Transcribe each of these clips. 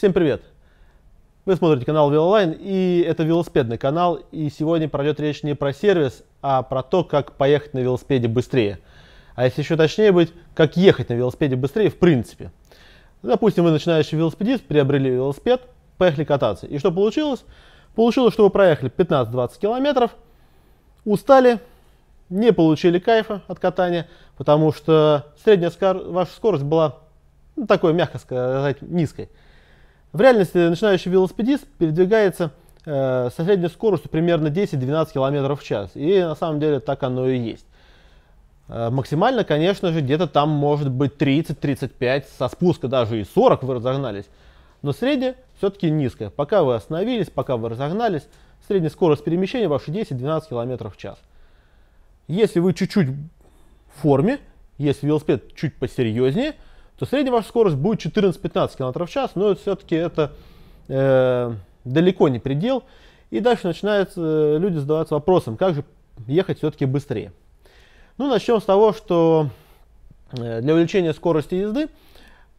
Всем привет! Вы смотрите канал Велолайн, и это велосипедный канал, и сегодня пройдет речь не про сервис, а про то, как поехать на велосипеде быстрее. А если еще точнее быть, как ехать на велосипеде быстрее в принципе. Допустим, вы начинающий велосипедист, приобрели велосипед, поехали кататься. И что получилось? Получилось, что вы проехали 15-20 километров, устали, не получили кайфа от катания, потому что средняя скор ваша скорость была, ну, такой, мягко сказать, низкой. В реальности начинающий велосипедист передвигается э, со средней скоростью примерно 10-12 км в час. И на самом деле так оно и есть. Э, максимально, конечно же, где-то там может быть 30-35, со спуска даже и 40 вы разогнались. Но средняя все-таки низкая. Пока вы остановились, пока вы разогнались, средняя скорость перемещения ваша 10-12 км в час. Если вы чуть-чуть в форме, если велосипед чуть посерьезнее – то средняя ваша скорость будет 14-15 км в час, но все-таки это э, далеко не предел. И дальше начинают э, люди задаваться вопросом, как же ехать все-таки быстрее. Ну, начнем с того, что э, для увеличения скорости езды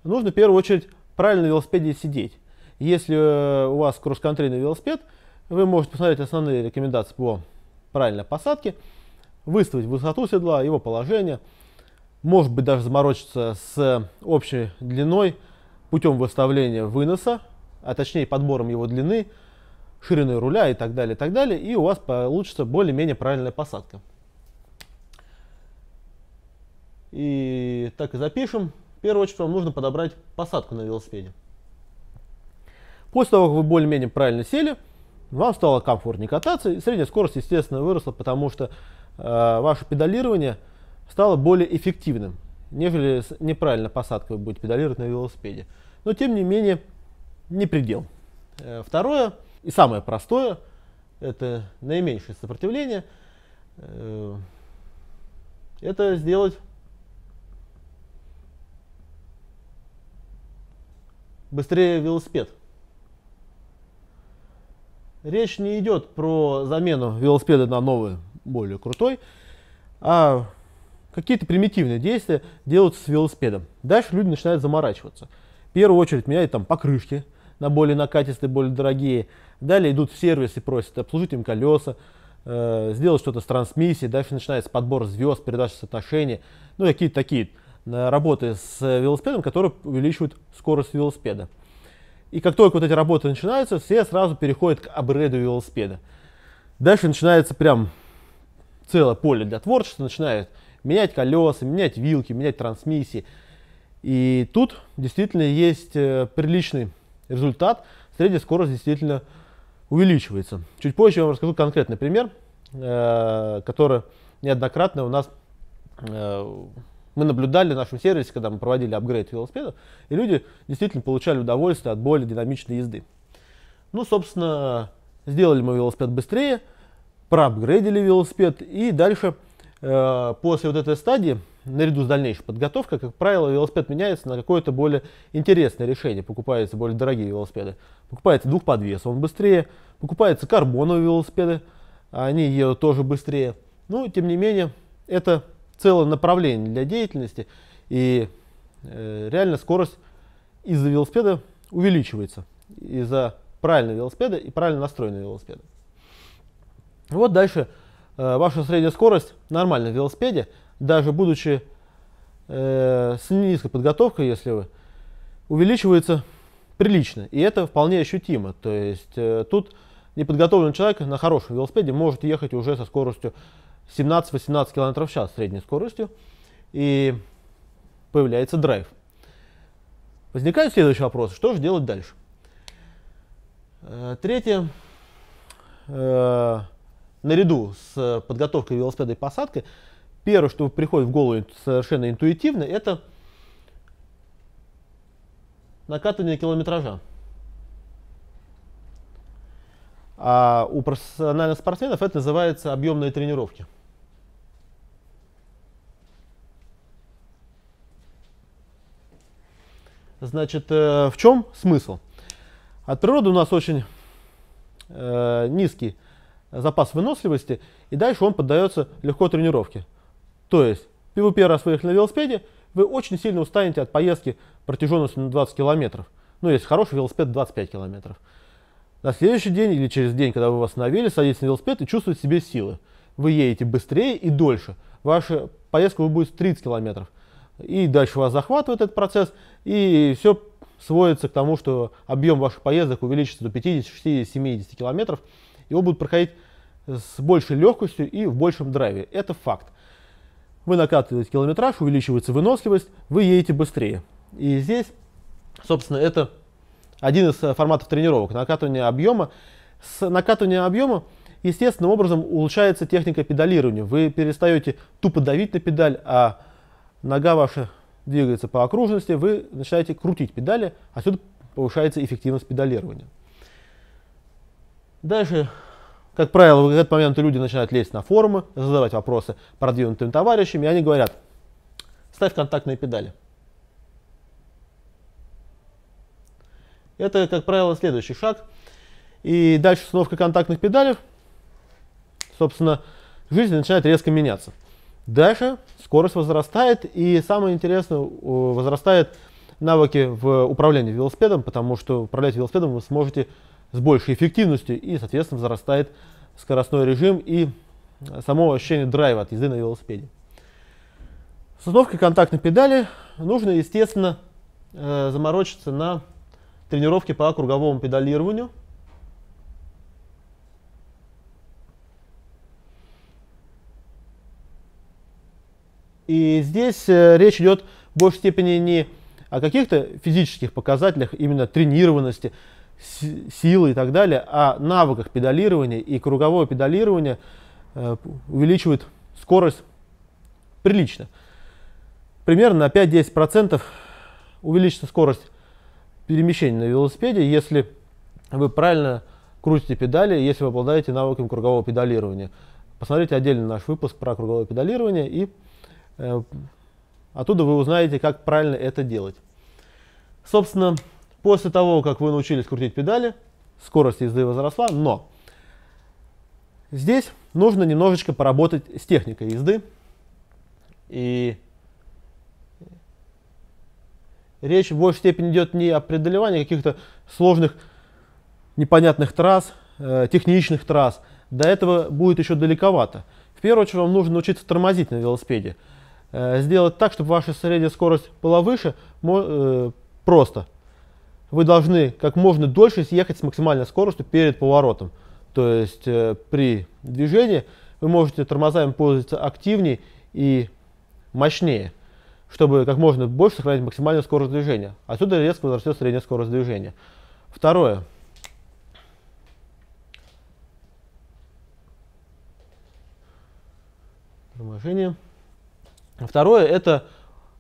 нужно в первую очередь правильно на велосипеде сидеть. Если э, у вас кросс-контрийный велосипед, вы можете посмотреть основные рекомендации по правильной посадке, выставить высоту седла, его положение – может быть даже заморочиться с общей длиной путем выставления выноса, а точнее подбором его длины, шириной руля и так далее, и так далее, и у вас получится более-менее правильная посадка. И так и запишем. В первую очередь вам нужно подобрать посадку на велосипеде. После того, как вы более-менее правильно сели, вам стало комфортнее кататься, и средняя скорость, естественно, выросла, потому что э, ваше педалирование – стало более эффективным, нежели неправильно посадкой будет педалировать на велосипеде. Но тем не менее, не предел. Э, второе и самое простое, это наименьшее сопротивление, э, это сделать быстрее велосипед. Речь не идет про замену велосипеда на новый, более крутой, а какие-то примитивные действия делаются с велосипедом. Дальше люди начинают заморачиваться. В первую очередь меняют там покрышки на более накатистые, более дорогие. Далее идут в сервис и просят обслужить им колеса, э, сделать что-то с трансмиссией. Дальше начинается подбор звезд, передача соотношений. Ну, какие-то такие э, работы с велосипедом, которые увеличивают скорость велосипеда. И как только вот эти работы начинаются, все сразу переходят к апгрейду велосипеда. Дальше начинается прям целое поле для творчества. Начинают менять колеса, менять вилки, менять трансмиссии. И тут действительно есть э, приличный результат. Средняя скорость действительно увеличивается. Чуть позже я вам расскажу конкретный пример, э, который неоднократно у нас э, мы наблюдали в нашем сервисе, когда мы проводили апгрейд велосипедов, и люди действительно получали удовольствие от более динамичной езды. Ну, собственно, сделали мы велосипед быстрее, проапгрейдили велосипед, и дальше – Э, после вот этой стадии, наряду с дальнейшей подготовкой, как правило, велосипед меняется на какое-то более интересное решение. Покупаются более дорогие велосипеды. Покупается двухподвес, он быстрее. Покупаются карбоновые велосипеды, они едут тоже быстрее. Но, ну, тем не менее, это целое направление для деятельности. И э, реально скорость из-за велосипеда увеличивается. Из-за правильного велосипеда и правильно настроенного велосипеда. Вот дальше Э, ваша средняя скорость нормально в велосипеде, даже будучи э, с низкой подготовкой, если вы, увеличивается прилично. И это вполне ощутимо. То есть э, тут неподготовленный человек на хорошем велосипеде может ехать уже со скоростью 17-18 км в час средней скоростью. И появляется драйв. Возникает следующий вопрос. Что же делать дальше? Э, третье. Э, наряду с э, подготовкой велосипеда и посадкой, первое, что приходит в голову совершенно интуитивно, это накатывание километража. А у профессиональных спортсменов это называется объемные тренировки. Значит, э, в чем смысл? От природы у нас очень э, низкий запас выносливости, и дальше он поддается легко тренировке. То есть, вы первый раз выехали на велосипеде, вы очень сильно устанете от поездки протяженностью на 20 километров. Ну, если хороший велосипед, 25 километров. На следующий день или через день, когда вы восстановили, садитесь на велосипед и чувствуете себе силы. Вы едете быстрее и дольше. Ваша поездка будет 30 километров. И дальше вас захватывает этот процесс, и все сводится к тому, что объем ваших поездок увеличится до 50, 60, 70 километров – его будут проходить с большей легкостью и в большем драйве. Это факт. Вы накатываете километраж, увеличивается выносливость, вы едете быстрее. И здесь, собственно, это один из э, форматов тренировок, накатывание объема. С накатыванием объема естественным образом улучшается техника педалирования. Вы перестаете тупо давить на педаль, а нога ваша двигается по окружности, вы начинаете крутить педали, а отсюда повышается эффективность педалирования. Дальше, как правило, в этот момент люди начинают лезть на форумы, задавать вопросы продвинутым товарищам, и они говорят, ставь контактные педали. Это, как правило, следующий шаг. И дальше установка контактных педалей, собственно, жизнь начинает резко меняться. Дальше скорость возрастает, и самое интересное, возрастает навыки в управлении велосипедом, потому что управлять велосипедом вы сможете с большей эффективностью и, соответственно, возрастает скоростной режим и э, само ощущение драйва от езды на велосипеде. С установкой контактной педали нужно, естественно, э, заморочиться на тренировке по круговому педалированию. И здесь э, речь идет в большей степени не о каких-то физических показателях именно тренированности, силы и так далее, а навыках педалирования и круговое педалирование э, увеличивает скорость прилично. Примерно на 5-10% увеличится скорость перемещения на велосипеде, если вы правильно крутите педали, если вы обладаете навыком кругового педалирования. Посмотрите отдельно наш выпуск про круговое педалирование, и э, оттуда вы узнаете, как правильно это делать. Собственно, После того, как вы научились крутить педали, скорость езды возросла, но здесь нужно немножечко поработать с техникой езды. И речь в большей степени идет не о преодолевании каких-то сложных, непонятных трасс, э, техничных трасс. До этого будет еще далековато. В первую очередь вам нужно научиться тормозить на велосипеде. Э, сделать так, чтобы ваша средняя скорость была выше, э, просто вы должны как можно дольше съехать с максимальной скоростью перед поворотом. То есть э, при движении вы можете тормозами пользоваться активнее и мощнее, чтобы как можно больше сохранить максимальную скорость движения. Отсюда резко возрастет средняя скорость движения. Второе. Торможение. Второе – это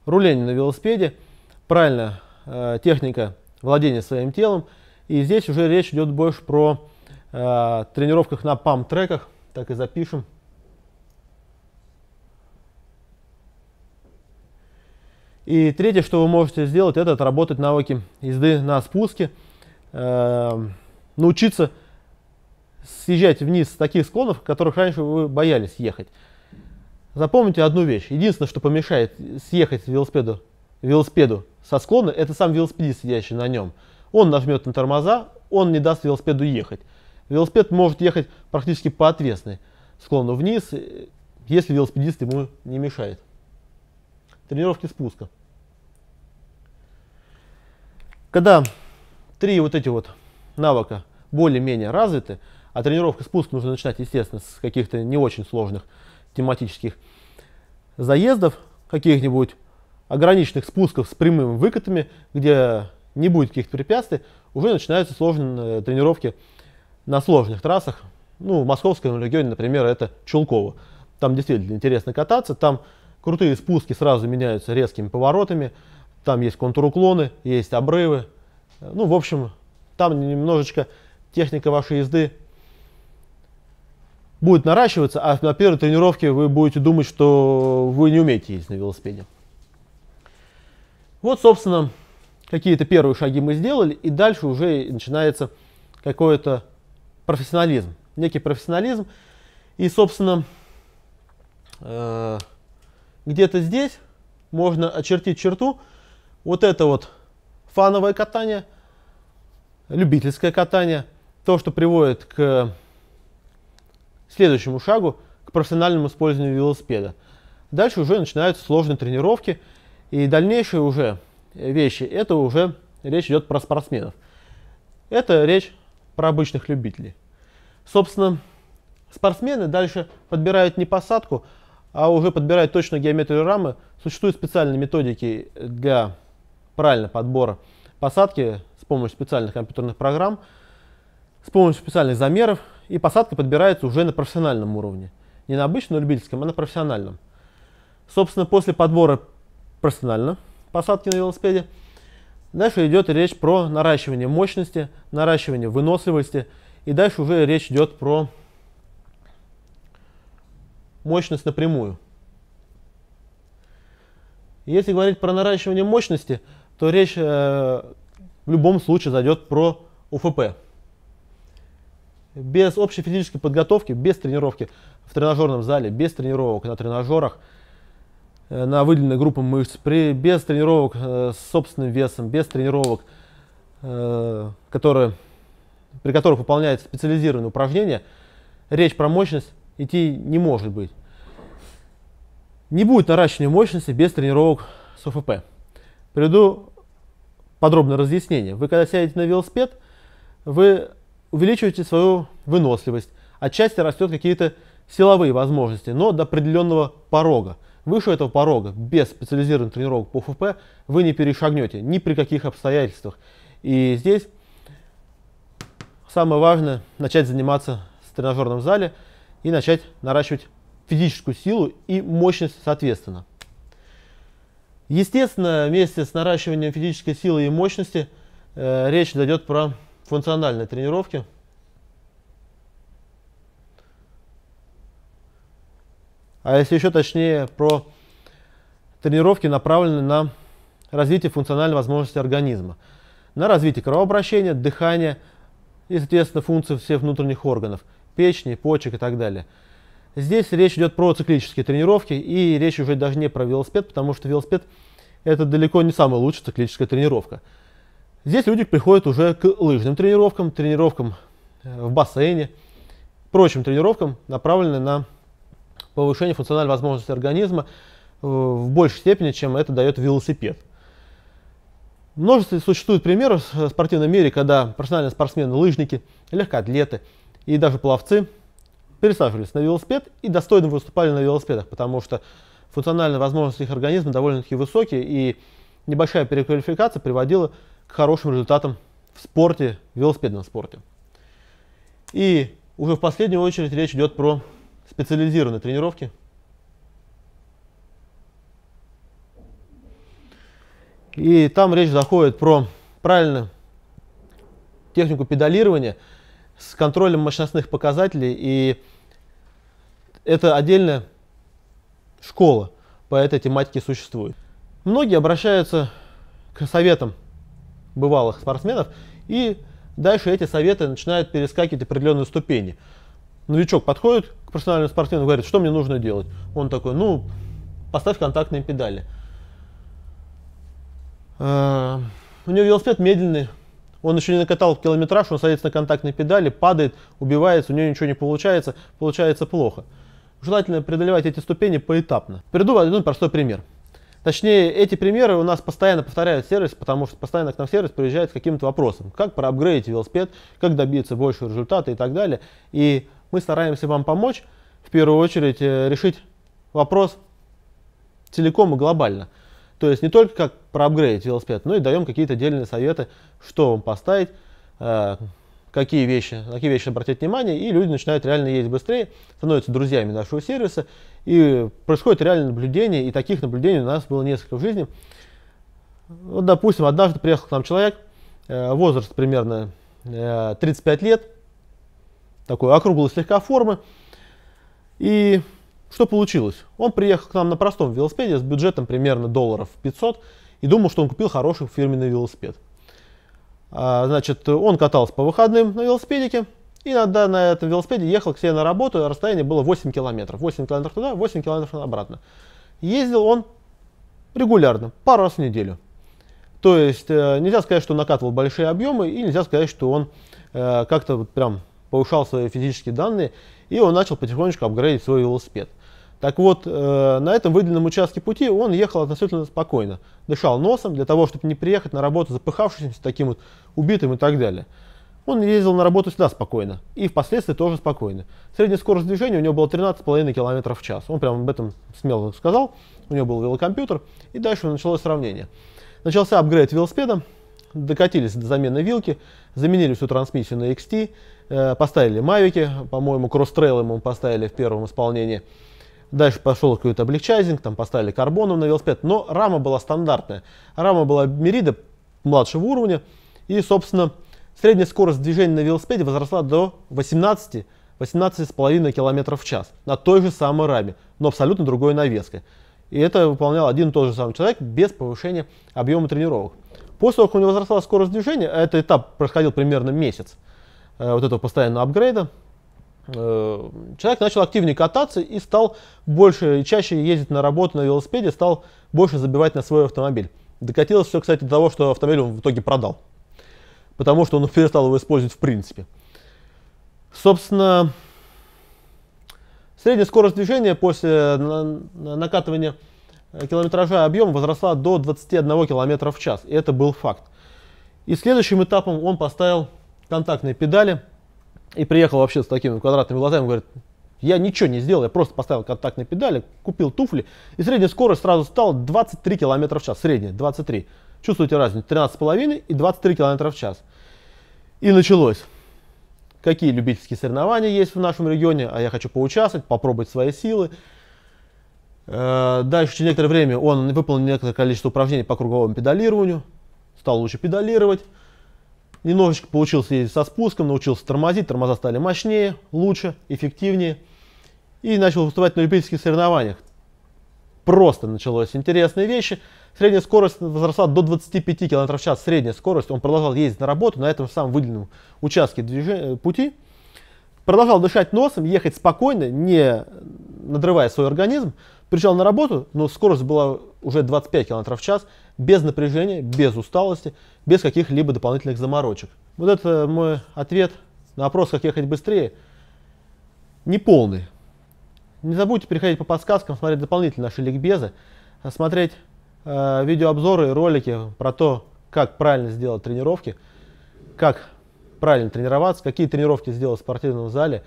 руление на велосипеде. правильная э, техника – владение своим телом. И здесь уже речь идет больше про э, тренировках на пам-треках, так и запишем. И третье, что вы можете сделать, это отработать навыки езды на спуске, э, научиться съезжать вниз с таких склонов, которых раньше вы боялись ехать. Запомните одну вещь. Единственное, что помешает съехать с велосипеда велосипеду со склона, это сам велосипедист, сидящий на нем. Он нажмет на тормоза, он не даст велосипеду ехать. Велосипед может ехать практически по отвесной склону вниз, э, если велосипедист ему не мешает. Тренировки спуска. Когда три вот эти вот навыка более-менее развиты, а тренировка спуска нужно начинать, естественно, с каких-то не очень сложных тематических заездов, каких-нибудь ограниченных спусков с прямыми выкатами, где не будет каких-то препятствий, уже начинаются сложные э, тренировки на сложных трассах. Ну, в московском регионе, например, это Чулково. Там действительно интересно кататься, там крутые спуски сразу меняются резкими поворотами, там есть контуруклоны, есть обрывы. Ну, в общем, там немножечко техника вашей езды будет наращиваться, а на первой тренировке вы будете думать, что вы не умеете ездить на велосипеде. Вот, собственно, какие-то первые шаги мы сделали, и дальше уже начинается какой-то профессионализм, некий профессионализм. И, собственно, э, где-то здесь можно очертить черту. Вот это вот фановое катание, любительское катание, то, что приводит к следующему шагу, к профессиональному использованию велосипеда. Дальше уже начинаются сложные тренировки – и дальнейшие уже вещи, это уже речь идет про спортсменов. Это речь про обычных любителей. Собственно, спортсмены дальше подбирают не посадку, а уже подбирают точную геометрию рамы. Существуют специальные методики для правильного подбора посадки с помощью специальных компьютерных программ, с помощью специальных замеров, и посадка подбирается уже на профессиональном уровне. Не на обычном, любительском, а на профессиональном. Собственно, после подбора профессионально посадки на велосипеде. Дальше идет речь про наращивание мощности, наращивание выносливости. И дальше уже речь идет про мощность напрямую. Если говорить про наращивание мощности, то речь э, в любом случае зайдет про УФП. Без общей физической подготовки, без тренировки в тренажерном зале, без тренировок на тренажерах – Э, на выделенной группе мышц, при, без тренировок э, с собственным весом, без тренировок, э, которые, при которых выполняются специализированные упражнения, речь про мощность идти не может быть. Не будет наращивания мощности без тренировок с ОФП. Приведу подробное разъяснение. Вы когда сядете на велосипед, вы увеличиваете свою выносливость. Отчасти растет какие-то силовые возможности, но до определенного порога. Выше этого порога, без специализированных тренировок по ФП, вы не перешагнете ни при каких обстоятельствах. И здесь самое важное начать заниматься в тренажерном зале и начать наращивать физическую силу и мощность соответственно. Естественно, вместе с наращиванием физической силы и мощности э, речь дойдет про функциональные тренировки, а если еще точнее, про тренировки, направленные на развитие функциональной возможности организма, на развитие кровообращения, дыхания и, соответственно, функций всех внутренних органов, печени, почек и так далее. Здесь речь идет про циклические тренировки, и речь уже даже не про велосипед, потому что велосипед – это далеко не самая лучшая циклическая тренировка. Здесь люди приходят уже к лыжным тренировкам, тренировкам э, в бассейне, прочим тренировкам, направленным на повышение функциональной возможности организма э, в большей степени, чем это дает велосипед. Множество существует примеров в спортивном мире, когда профессиональные спортсмены, лыжники, легкоатлеты и даже пловцы пересаживались на велосипед и достойно выступали на велосипедах, потому что функциональные возможности их организма довольно-таки высокие, и небольшая переквалификация приводила к хорошим результатам в спорте, в велосипедном спорте. И уже в последнюю очередь речь идет про специализированные тренировки? И там речь заходит про правильно технику педалирования с контролем мощностных показателей. И это отдельная школа по этой тематике существует. Многие обращаются к советам бывалых спортсменов и дальше эти советы начинают перескакивать определенные ступени новичок подходит к профессиональному спортсмену говорит, что мне нужно делать. Он такой, ну, поставь контактные педали. А, у него велосипед медленный, он еще не накатал километраж, он садится на контактные педали, падает, убивается, у него ничего не получается, получается плохо. Желательно преодолевать эти ступени поэтапно. Приду в один простой пример. Точнее, эти примеры у нас постоянно повторяют сервис, потому что постоянно к нам сервис приезжает с каким-то вопросом. Как проапгрейдить велосипед, как добиться большего результата и так далее. И мы стараемся вам помочь, в первую очередь, э, решить вопрос целиком и глобально. То есть не только как проапгрейдить велосипед, но и даем какие-то отдельные советы, что вам поставить, э, какие вещи, на какие вещи обратить внимание, и люди начинают реально ездить быстрее, становятся друзьями нашего сервиса, и происходит реально наблюдение, и таких наблюдений у нас было несколько в жизни. Вот, допустим, однажды приехал к нам человек, э, возраст примерно 35 лет, такой округлой слегка формы. И что получилось? Он приехал к нам на простом велосипеде с бюджетом примерно долларов 500 и думал, что он купил хороший фирменный велосипед. А, значит, он катался по выходным на велосипедике, и иногда на этом велосипеде ехал к себе на работу, расстояние было 8 километров. 8 километров туда, 8 километров обратно. Ездил он регулярно, пару раз в неделю. То есть э, нельзя сказать, что накатывал большие объемы, и нельзя сказать, что он э, как-то вот прям повышал свои физические данные, и он начал потихонечку апгрейдить свой велосипед. Так вот, э, на этом выделенном участке пути он ехал относительно спокойно, дышал носом для того, чтобы не приехать на работу запыхавшимся, таким вот убитым и так далее. Он ездил на работу всегда спокойно, и впоследствии тоже спокойно. Средняя скорость движения у него была 13,5 км в час. Он прямо об этом смело сказал, у него был велокомпьютер, и дальше началось сравнение. Начался апгрейд велосипеда, докатились до замены вилки, заменили всю трансмиссию на XT, Э, поставили Мавики, по-моему, кросстрейлы ему поставили в первом исполнении. Дальше пошел какой-то облегчайзинг, там поставили карбоном на велосипед, но рама была стандартная. Рама была Мерида младшего уровня, и, собственно, средняя скорость движения на велосипеде возросла до 18 18,5 км в час на той же самой раме, но абсолютно другой навеской. И это выполнял один и тот же самый человек без повышения объема тренировок. После того, как у него возросла скорость движения, а этот этап проходил примерно месяц, Э, вот этого постоянного апгрейда, э, человек начал активнее кататься и стал больше, и чаще ездить на работу на велосипеде, стал больше забивать на свой автомобиль. Докатилось все, кстати, до того, что автомобиль он в итоге продал, потому что он перестал его использовать в принципе. Собственно, средняя скорость движения после накатывания э, километража и объема возросла до 21 км в час, и это был факт. И следующим этапом он поставил контактные педали и приехал вообще с такими квадратными глазами, говорит, я ничего не сделал, я просто поставил контактные педали, купил туфли, и средняя скорость сразу стала 23 км в час, средняя, 23. Чувствуете разницу, 13,5 и 23 км в час. И началось. Какие любительские соревнования есть в нашем регионе, а я хочу поучаствовать, попробовать свои силы. Э, дальше через некоторое время он выполнил некоторое количество упражнений по круговому педалированию, стал лучше педалировать. Немножечко получился ездить со спуском, научился тормозить, тормоза стали мощнее, лучше, эффективнее. И начал выступать на любительских соревнованиях. Просто началось интересные вещи. Средняя скорость возросла до 25 км в час. Средняя скорость. Он продолжал ездить на работу на этом самом выделенном участке движения, э, пути. Продолжал дышать носом, ехать спокойно, не надрывая свой организм. Приезжал на работу, но скорость была уже 25 км в час, без напряжения, без усталости, без каких-либо дополнительных заморочек. Вот это мой ответ на вопрос, как ехать быстрее, неполный. Не забудьте переходить по подсказкам, смотреть дополнительные наши ликбезы, смотреть э, видеообзоры и ролики про то, как правильно сделать тренировки, как правильно тренироваться, какие тренировки сделать в спортивном зале.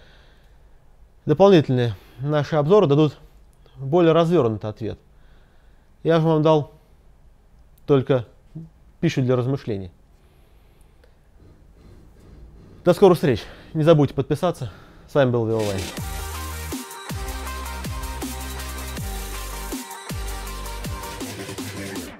Дополнительные наши обзоры дадут более развернутый ответ. Я же вам дал только пищу для размышлений. До скорых встреч. Не забудьте подписаться. С вами был Виловайн.